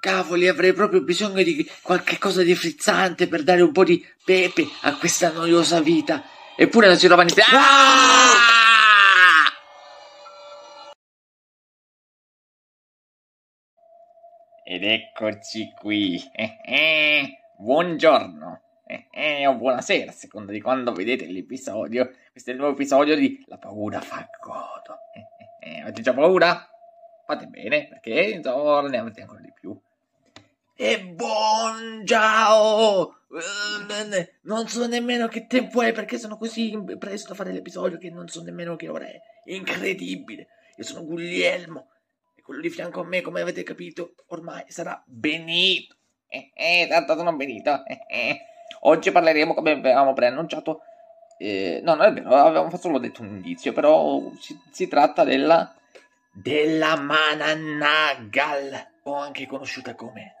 Cavoli, avrei proprio bisogno di qualche cosa di frizzante per dare un po' di pepe a questa noiosa vita. Eppure non si trova niente. Ah! Ed eccoci qui. Eh eh, buongiorno. Eh o buonasera, a seconda di quando vedete l'episodio. Questo è il nuovo episodio di La paura fa godo. avete già paura? Fate bene, perché insomma ne avete ancora di più. E buon ciao! Non so nemmeno che tempo è perché sono così presto a fare l'episodio che non so nemmeno che ora è. Incredibile! Io sono Guglielmo e quello di fianco a me, come avete capito, ormai sarà Benito. Eh, eh, tanto sono Benito. Eh, eh. Oggi parleremo, come avevamo preannunciato, eh, no, non è vero, avevamo solo detto un indizio, però si, si tratta della... della Mananagal, o anche conosciuta come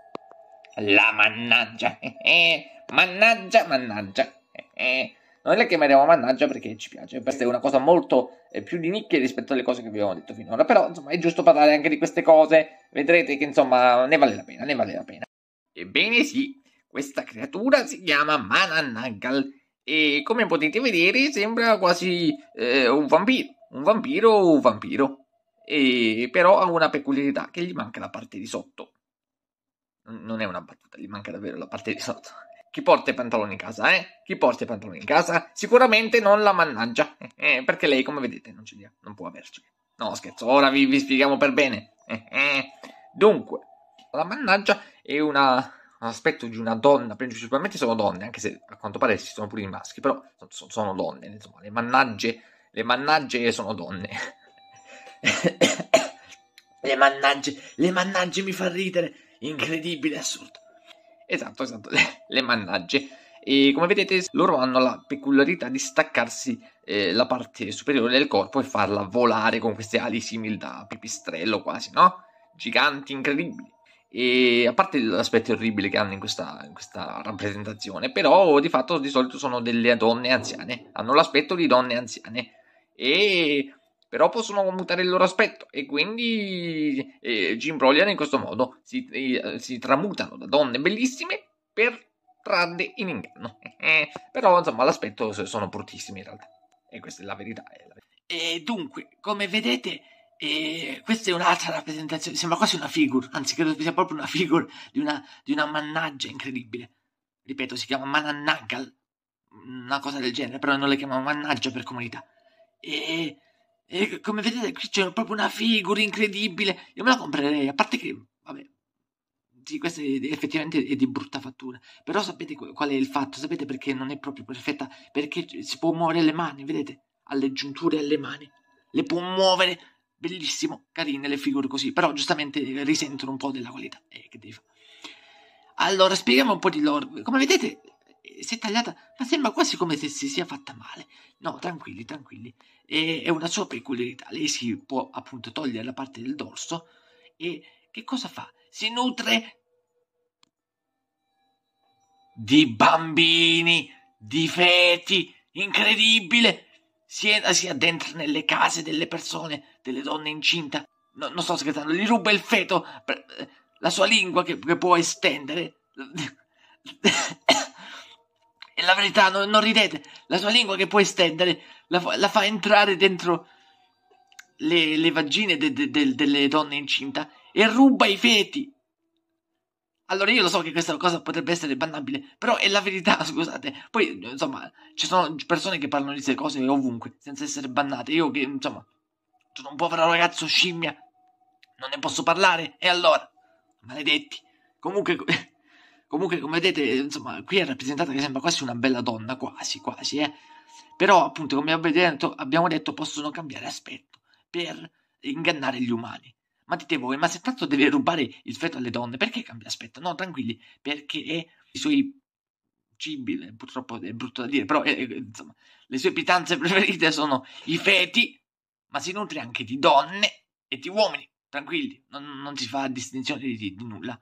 la mannaggia. Eh, mannaggia, mannaggia. Eh, eh. Noi la chiameremo mannaggia perché ci piace. Questa è una cosa molto più di nicchia rispetto alle cose che abbiamo detto finora. Però, insomma, è giusto parlare anche di queste cose. Vedrete che, insomma, ne vale la pena, ne vale la pena. Ebbene sì, questa creatura si chiama Manannagal e come potete vedere sembra quasi eh, un vampiro, un vampiro un vampiro, e però ha una peculiarità che gli manca la parte di sotto non è una battuta, gli manca davvero la parte di sotto. Chi porta i pantaloni in casa, eh? Chi porta i pantaloni in casa? Sicuramente non la mannaggia, eh, eh, perché lei, come vedete, non ce li ha, non può averceli. No, scherzo, ora vi, vi spieghiamo per bene. Eh, Dunque, la mannaggia è una aspetto di una donna, principalmente sono donne, anche se a quanto pare ci sono pure i maschi, però sono, sono donne, insomma, le mannagge, le mannagge sono donne. le mannagge, le mannagge mi fa ridere incredibile, assurdo. Esatto, esatto, le, le mannagge. E come vedete loro hanno la peculiarità di staccarsi eh, la parte superiore del corpo e farla volare con queste ali simili da pipistrello quasi, no? Giganti, incredibili. E a parte l'aspetto orribile che hanno in questa, in questa, rappresentazione, però di fatto di solito sono delle donne anziane, hanno l'aspetto di donne anziane e però possono mutare il loro aspetto e quindi eh, Jim Brolian in questo modo si, eh, si, tramutano da donne bellissime per trade in inganno. Eh, eh. però insomma l'aspetto sono bruttissimi in realtà e questa è la verità. È la E dunque, come vedete, eh, questa è un'altra rappresentazione, sembra quasi una figure, anzi credo sia proprio una figure di una, di una mannaggia incredibile. Ripeto, si chiama Manannagal, una cosa del genere, però non le chiamano mannaggia per comunità. E e come vedete qui c'è proprio una figura incredibile. Io me la comprerei, a parte che, vabbè, sì, questa è, effettivamente è di brutta fattura. Però sapete qual è il fatto? Sapete perché non è proprio perfetta? Perché si può muovere le mani, vedete? Alle giunture alle mani. Le può muovere, bellissimo, carine le figure così. Però giustamente risentono un po' della qualità. Eh, che devi fare? Allora, spieghiamo un po' di lore. Come vedete, si è tagliata, ma sembra quasi come se si sia fatta male. No, tranquilli, tranquilli. E, è una sua peculiarità. Lei si può appunto togliere la parte del dorso e che cosa fa? Si nutre di bambini, di feti, incredibile. Si, è, si addentra nelle case delle persone, delle donne incinta. No, non sto scherzando, gli ruba il feto, la sua lingua che, che può estendere. E la verità, no, non ridete, la sua lingua che può estendere la, fa, la fa entrare dentro le, le vagine de, de, de, delle donne incinta e ruba i feti. Allora io lo so che questa cosa potrebbe essere bannabile, però è la verità, scusate. Poi, insomma, ci sono persone che parlano di queste cose ovunque, senza essere bannate. Io che, insomma, sono un povero ragazzo scimmia, non ne posso parlare, e allora? Maledetti. Comunque... Comunque, come vedete, insomma, qui è rappresentata che sembra quasi una bella donna, quasi, quasi, eh. Però, appunto, come abbiamo detto, possono cambiare aspetto per ingannare gli umani. Ma dite voi, ma se tanto deve rubare il feto alle donne, perché cambia aspetto? No, tranquilli, perché i suoi cibi, eh, purtroppo è brutto da dire, però eh, eh insomma, le sue pietanze preferite sono i feti, ma si nutre anche di donne e di uomini. Tranquilli, non, non si fa distinzione di, di nulla.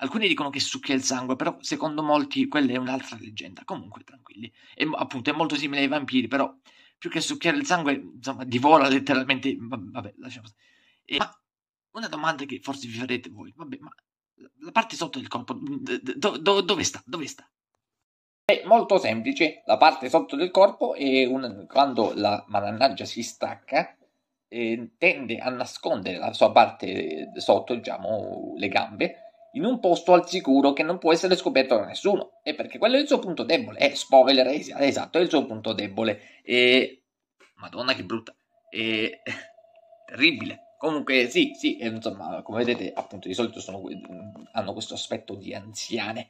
Alcuni dicono che succhia il sangue, però secondo molti quella è un'altra leggenda. Comunque, tranquilli. E, appunto, è molto simile ai vampiri, però più che succhiare il sangue, insomma, divora letteralmente. Vabbè, lasciamo e, Ma una domanda che forse vi farete voi, vabbè, ma la parte sotto del corpo, do, do, dove sta? Dove sta? È molto semplice, la parte sotto del corpo è un, quando la malannaggia si stacca eh, tende a nascondere la sua parte eh, sotto, diciamo, le gambe, in un posto al sicuro che non può essere scoperto da nessuno. E perché quello è il suo punto debole. Eh, spoiler, eh, esatto, è il suo punto debole. E... Madonna che brutta. E... Terribile. Comunque, sì, sì, insomma, come vedete, appunto, di solito sono... hanno questo aspetto di anziane.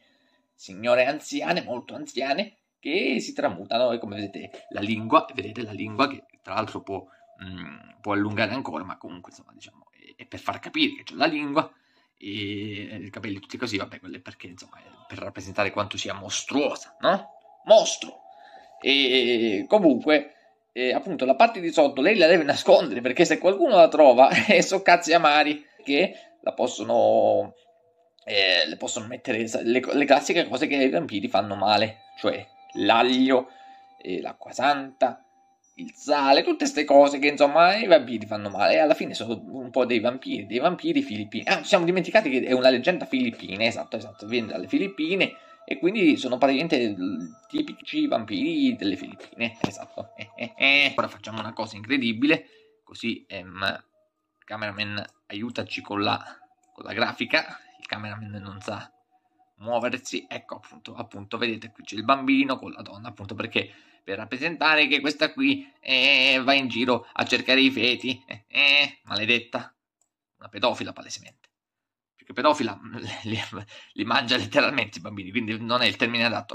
Signore anziane, molto anziane, che si tramutano e come vedete la lingua, vedete la lingua che tra l'altro può, mh, mm, può allungare ancora, ma comunque insomma diciamo è, è per far capire che c'è la lingua, e eh, i capelli tutti così, vabbè, quelle perché insomma, per rappresentare quanto sia mostruosa, no? Mostro! E eh, comunque, eh, appunto, la parte di sotto lei la deve nascondere perché se qualcuno la trova, eh, so cazzi amari che la possono, eh, le possono mettere le, le, classiche cose che i vampiri fanno male, cioè l'aglio, l'acqua santa, il sale, tutte queste cose che insomma i vampiri fanno male e alla fine sono un po' dei vampiri, dei vampiri filippini. Ah, ci siamo dimenticati che è una leggenda filippina, esatto, esatto, viene dalle Filippine e quindi sono praticamente tipici vampiri delle Filippine, esatto. Ora facciamo una cosa incredibile, così ehm, cameraman aiutaci con la, con la grafica, il cameraman non sa muoversi, ecco appunto, appunto vedete qui c'è il bambino con la donna, appunto perché per rappresentare che questa qui eh, va in giro a cercare i feti. Eh, eh, maledetta. Una pedofila palesemente. Perché pedofila mm, li, li, mangia letteralmente i bambini, quindi non è il termine adatto.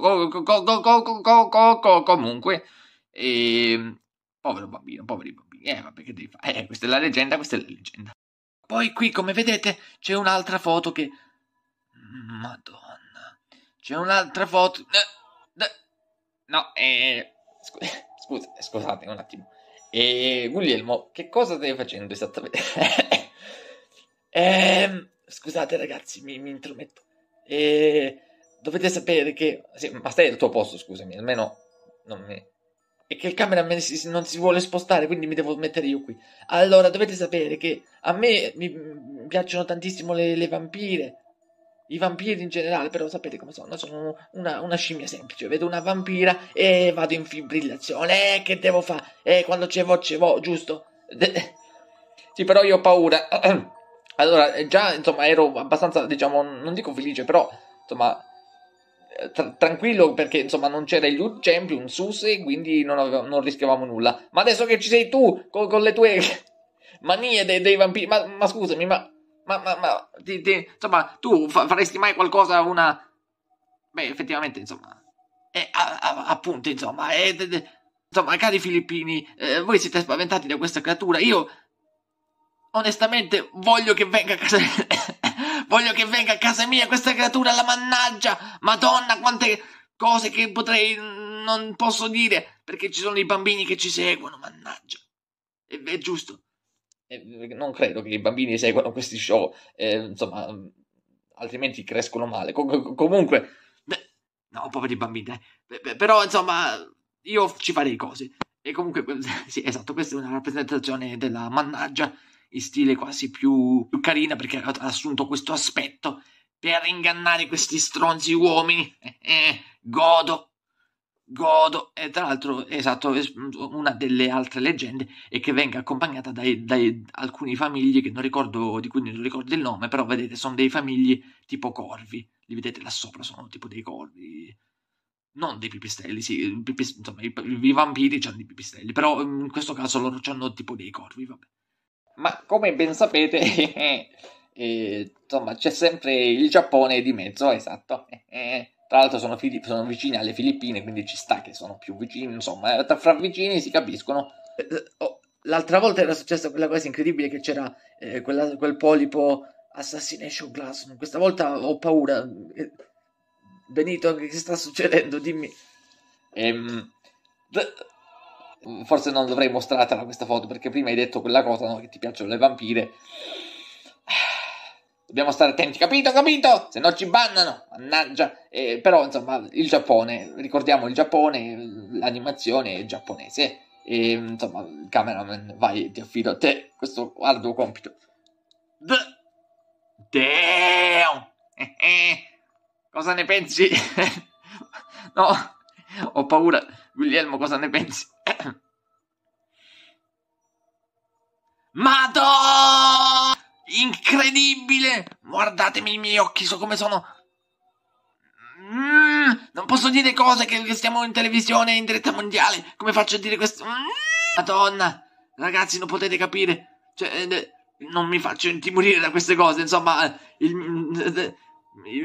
Comunque, eh, povero bambino, poveri bambini. Eh, vabbè, che devi fare? Eh, questa è la leggenda, questa è la leggenda. Poi qui, come vedete, c'è un'altra foto che... Madonna. C'è un'altra foto... Eh, eh, no, eh, Scusa, eh, scusate un attimo. E Guglielmo, che cosa stai facendo esattamente? eh, scusate ragazzi, mi, mi intrometto. Eh, dovete sapere che... Sì, ma stai al tuo posto, scusami, almeno non mi... E che il cameraman si, non si vuole spostare, quindi mi devo mettere io qui. Allora, dovete sapere che a me mi, mi piacciono tantissimo le, le vampire, i vampiri in generale, però sapete come sono, sono una, una scimmia semplice. Vedo una vampira e vado in fibrillazione. Eh, che devo fare? Eh, quando ce vo, ce vo, giusto? De- eh. sì, però io ho paura. Allora, eh, già, insomma, ero abbastanza, diciamo, non dico felice, però, insomma, eh, tra- tranquillo perché, insomma, non c'era il Youth Champion, SUSE, quindi non, avevo, non, rischiavamo nulla. Ma adesso che ci sei tu, con, con le tue manie dei, dei vampiri, ma, ma scusami, ma ma, ma, ma ti, ti, insomma, tu faresti mai qualcosa, una... Beh, effettivamente, insomma... Eh, a, a, appunto, insomma... Eh, de, de, insomma, cari filippini, eh, voi siete spaventati da questa creatura. Io, onestamente, voglio che venga a casa... voglio che venga a casa mia questa creatura, la mannaggia! Madonna, quante cose che potrei... non posso dire, perché ci sono i bambini che ci seguono, mannaggia. è, è giusto. Eh, non credo che i bambini seguano questi show, eh, insomma, altrimenti crescono male. Com- comunque, beh, no, poveri bambini, eh. beh, però insomma, io ci farei cose. E comunque, sì, esatto, questa è una rappresentazione della mannaggia in stile quasi più, più carina perché ha assunto questo aspetto per ingannare questi stronzi uomini. Eh, eh, godo godo. E tra l'altro, esatto, una delle altre leggende è che venga accompagnata da alcuni famigli che non ricordo, di cui non ricordo il nome, però vedete, sono dei famigli tipo corvi. Li vedete là sopra, sono tipo dei corvi. Non dei pipistrelli, sì, pipis, insomma, i, i, vampiri hanno i pipistrelli, però mm, in questo caso loro hanno tipo dei corvi, vabbè. Ma come ben sapete, eh, insomma, c'è sempre il Giappone di mezzo, esatto. Eh, eh. Tra l'altro sono, Fili- sono vicini alle Filippine, quindi ci sta che sono più vicini, insomma, eh, tra, fra vicini si capiscono. Eh, eh, oh, l'altra volta era successa quella cosa incredibile che c'era eh, quella, quel polipo Assassination Classroom. Questa volta ho paura. Benito, che sta succedendo? Dimmi. Ehm, forse non dovrei mostrartela questa foto perché prima hai detto quella cosa no? che ti piacciono le vampire. Ah, Dobbiamo stare attenti, capito, capito? Se no ci bannano, mannaggia. Eh, però, insomma, il Giappone, ricordiamo il Giappone, l'animazione è giapponese. E, insomma, il cameraman, vai, ti affido a te questo arduo compito. The... Damn! Cosa ne pensi? no, ho paura. Guglielmo, cosa ne pensi? Madonna! Incredibile! Guardatemi i miei occhi, so come sono. Mm, non posso dire cose che, stiamo in televisione in diretta mondiale. Come faccio a dire questo? Mm, Madonna, ragazzi, non potete capire. Cioè, eh, non mi faccio intimorire da queste cose. Insomma, eh, il, mm, eh, eh,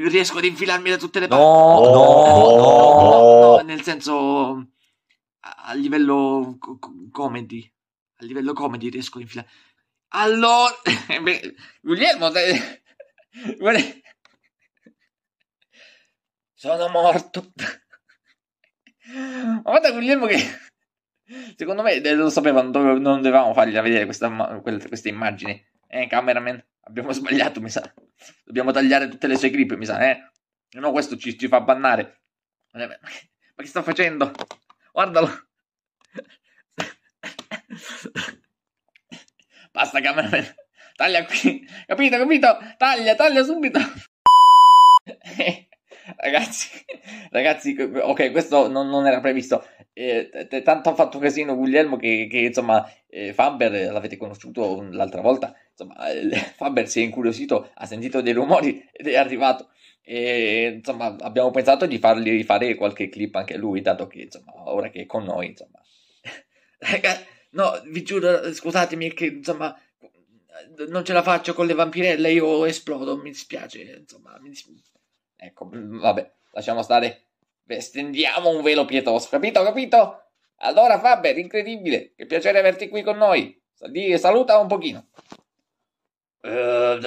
riesco ad infilarmi da tutte le parti. No, no, no, no, no, nel senso a, livello comedy. A livello comedy riesco a infilarmi. Allora, eh beh, Guglielmo, te... sono morto. Ma guarda Guglielmo che, secondo me, eh, lo sapevano, dove, non dovevamo fargli vedere questa, queste immagini. Eh, cameraman, abbiamo sbagliato, mi sa. Dobbiamo tagliare tutte le sue clip, mi sa, eh. No, questo ci, ci fa bannare. Eh, ma che sta facendo? Guardalo. Basta, cameraman. Taglia qui. Capito, capito? Taglia, taglia subito. ragazzi, ragazzi, ok, questo non, non era previsto. Eh, tanto ha fatto casino Guglielmo che, che insomma, eh, Faber eh, l'avete conosciuto l'altra volta. Insomma, eh, Faber si è incuriosito, ha sentito dei rumori ed è arrivato. E, insomma, abbiamo pensato di fargli fare qualche clip anche lui, dato che insomma, ora che è con noi, insomma. Ragazzi No, vi giuro, scusatemi che insomma non ce la faccio con le vampirelle, io esplodo, mi dispiace, insomma, mi dispiace. Ecco, vabbè, lasciamo stare. Stendiamo un velo pietoso, capito, capito? Allora Faber, incredibile, che piacere averti qui con noi. Saluta un pochino. Uh,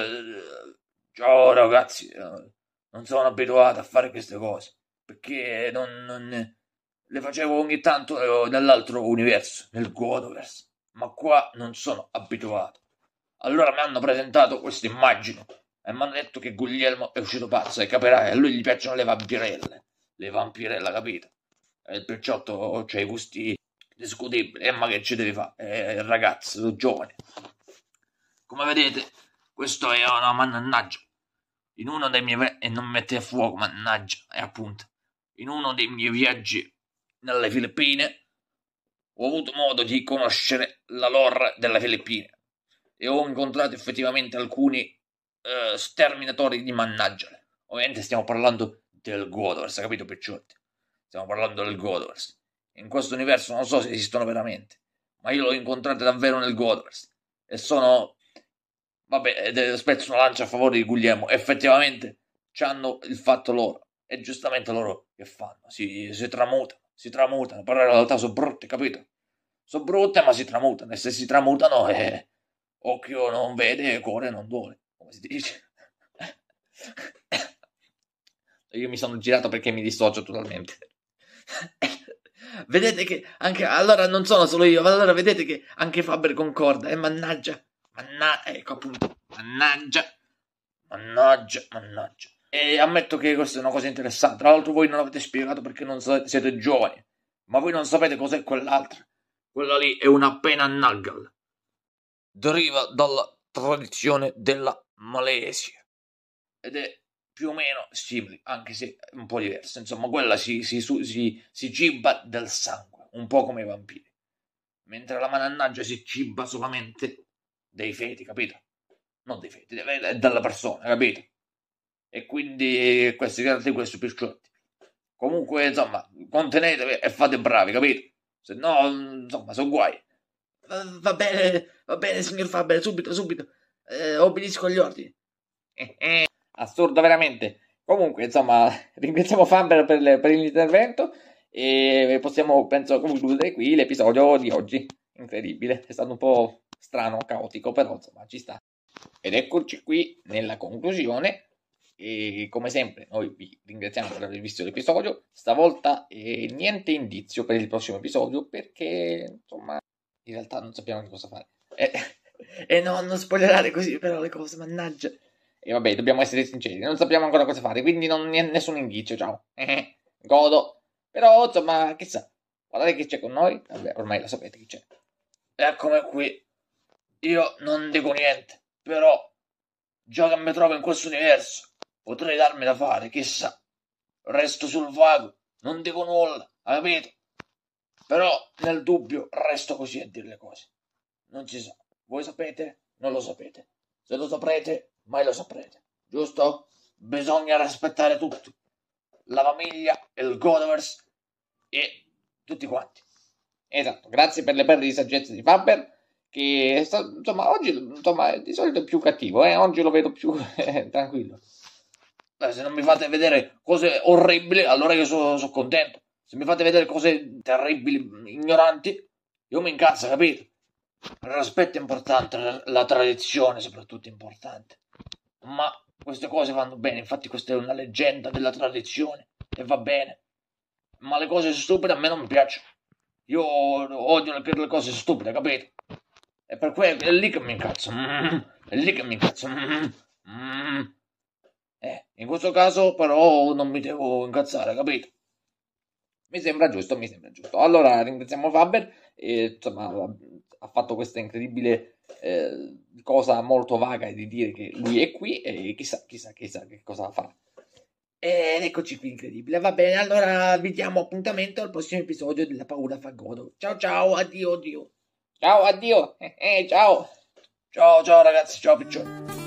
ciao ragazzi, non sono abituato a fare queste cose, perché non, non le facevo ogni tanto eh, nell'altro universo, nel Godoverse, ma qua non sono abituato. Allora mi hanno presentato questa immagine e mi hanno detto che Guglielmo è uscito pazzo e capirai, a lui gli piacciono le vampirelle, le vampirelle, capito? E perciò c'è i gusti discutibili, e ma che ci devi fare? Eh, ragazzo, giovane. Come vedete, questo è una mannaggia. In uno dei miei... e non mette a fuoco, mannaggia, e appunto. In uno dei miei viaggi nelle Filippine, ho avuto modo di conoscere la lore delle Filippine e ho incontrato effettivamente alcuni eh, sterminatori di mannaggia. Ovviamente stiamo parlando del Godovers, capito picciotti? Stiamo parlando del Godovers. In questo universo non so se esistono veramente, ma io l'ho incontrato davvero nel Godovers e sono... Vabbè, spezzo una lancia a favore di Guglielmo. Effettivamente, hanno il fatto loro. E giustamente loro che fanno? Si, si tramutano si tramutano, però in realtà sono brutte, capito? Sono brutte ma si tramutano e se si tramutano eh, occhio non vede e cuore non duole, come si dice. Io mi sono girato perché mi dissocio totalmente. vedete che anche allora non sono solo io, allora vedete che anche Faber concorda e eh, mannaggia, mannaggia, ecco appunto, mannaggia, mannaggia, mannaggia. E ammetto che questa è una cosa interessante. Tra l'altro, voi non l'avete spiegato perché non siete, siete giovani, ma voi non sapete cos'è quell'altra. Quella lì è una pena Nagal. Deriva dalla tradizione della Malesia ed è più o meno simile, anche se un po' diversa. Insomma, quella si, si, si, si ciba del sangue, un po' come i vampiri, mentre la manannaggia si ciba solamente dei feti, capito? Non dei feti, della persona, capito? e quindi eh, questi caratteristiche questi picciotti comunque insomma contenetevi e fate bravi capito se no insomma sono guai va, va, bene va bene signor Faber subito subito eh, obbedisco agli ordini eh, eh. assurdo veramente comunque insomma ringraziamo Faber per, le, per l'intervento e possiamo penso concludere qui l'episodio di oggi incredibile è stato un po' strano caotico però insomma ci sta ed eccoci qui nella conclusione e come sempre, noi vi ringraziamo per aver visto l'episodio. Stavolta eh, niente indizio per il prossimo episodio perché insomma, in realtà non sappiamo che cosa fare. E eh, eh no, non spoilerare così però le cose, mannaggia. E vabbè, dobbiamo essere sinceri, non sappiamo ancora cosa fare, quindi non n- nessun indizio, ciao. Eh, eh, godo. Però insomma, chissà. Guardate che c'è con noi. Vabbè, ormai lo sapete chi c'è. Eccomi qui. Io non dico niente, però già che mi trovo in questo universo Potrei darmi da fare, chissà. Resto sul vago, non dico nulla, capito? Però nel dubbio resto così a dire le cose. Non si sa. Voi sapete? Non lo sapete. Se lo saprete, mai lo saprete. Giusto? Bisogna rispettare tutti. La famiglia, il Godovers e tutti quanti. Esatto, grazie per le perle di saggezza di Faber che sta, insomma oggi insomma, di solito più cattivo, eh? oggi lo vedo più eh, tranquillo se non mi fate vedere cose orribili, allora io sono so contento. Se mi fate vedere cose terribili, ignoranti, io mi incazzo, capito? L'aspetto è importante, la tradizione soprattutto è importante. Ma queste cose vanno bene, infatti questa è una leggenda della tradizione e va bene. Ma le cose stupide a me non mi piacciono. Io odio le cose stupide, capito? E per quello è lì che mi incazzo. Mm, è lì che mi incazzo. Mm, mm. Eh, in questo caso però non mi devo incazzare, capito? Mi sembra giusto, mi sembra giusto. Allora ringraziamo Faber, e, insomma ha fatto questa incredibile eh, cosa molto vaga di dire che lui è qui e chissà, chissà, chissà che cosa farà. Ed eh, eccoci qui, incredibile. Va bene, allora vi diamo appuntamento al prossimo episodio della Paura fa godo. Ciao ciao, addio, addio. Ciao, addio. Eh, eh, ciao. Ciao, ciao ragazzi, ciao piccioni.